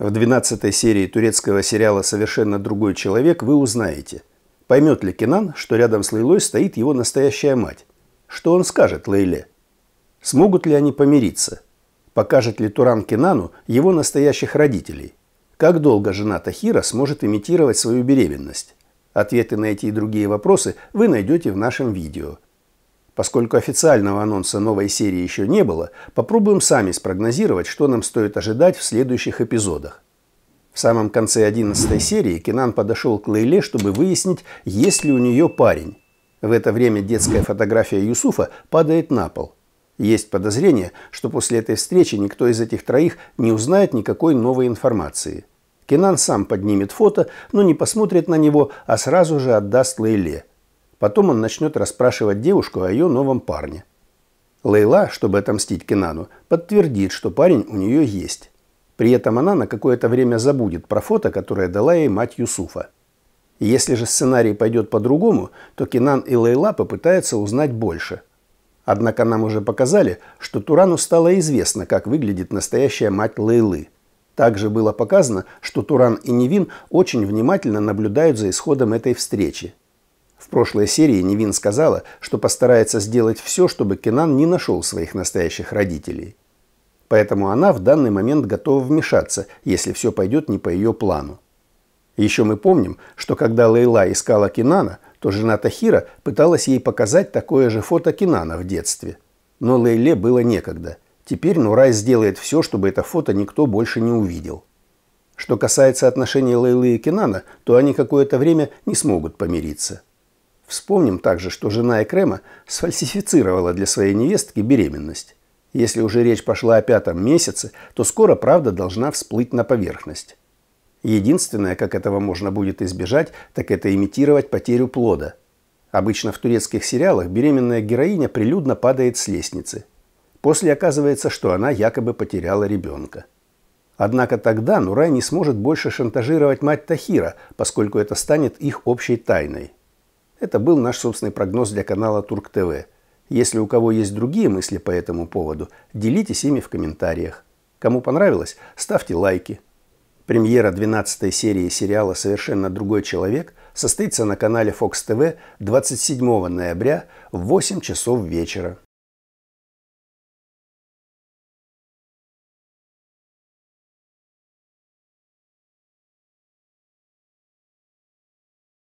В 12 серии турецкого сериала «Совершенно другой человек» вы узнаете, поймет ли Кенан, что рядом с Лейлой стоит его настоящая мать. Что он скажет Лейле? Смогут ли они помириться? Покажет ли Туран Кенану его настоящих родителей? Как долго жена Тахира сможет имитировать свою беременность? Ответы на эти и другие вопросы вы найдете в нашем видео – Поскольку официального анонса новой серии еще не было, попробуем сами спрогнозировать, что нам стоит ожидать в следующих эпизодах. В самом конце 11 серии Кинан подошел к Лейле, чтобы выяснить, есть ли у нее парень. В это время детская фотография Юсуфа падает на пол. Есть подозрение, что после этой встречи никто из этих троих не узнает никакой новой информации. Кинан сам поднимет фото, но не посмотрит на него, а сразу же отдаст Лейле – Потом он начнет расспрашивать девушку о ее новом парне. Лейла, чтобы отомстить Кенану, подтвердит, что парень у нее есть. При этом она на какое-то время забудет про фото, которое дала ей мать Юсуфа. Если же сценарий пойдет по-другому, то Кинан и Лейла попытаются узнать больше. Однако нам уже показали, что Турану стало известно, как выглядит настоящая мать Лейлы. Также было показано, что Туран и Невин очень внимательно наблюдают за исходом этой встречи – прошлой серии Невин сказала, что постарается сделать все, чтобы Кенан не нашел своих настоящих родителей. Поэтому она в данный момент готова вмешаться, если все пойдет не по ее плану. Еще мы помним, что когда Лейла искала Кенана, то жена Тахира пыталась ей показать такое же фото Кенана в детстве. Но Лейле было некогда. Теперь Нурай сделает все, чтобы это фото никто больше не увидел. Что касается отношений Лейлы и Кенана, то они какое-то время не смогут помириться. Вспомним также, что жена Экрема сфальсифицировала для своей невестки беременность. Если уже речь пошла о пятом месяце, то скоро правда должна всплыть на поверхность. Единственное, как этого можно будет избежать, так это имитировать потерю плода. Обычно в турецких сериалах беременная героиня прилюдно падает с лестницы. После оказывается, что она якобы потеряла ребенка. Однако тогда Нурай не сможет больше шантажировать мать Тахира, поскольку это станет их общей тайной. Это был наш собственный прогноз для канала Турк ТВ. Если у кого есть другие мысли по этому поводу, делитесь ими в комментариях. Кому понравилось, ставьте лайки. Премьера 12 серии сериала «Совершенно другой человек» состоится на канале Fox TV 27 ноября в 8 часов вечера.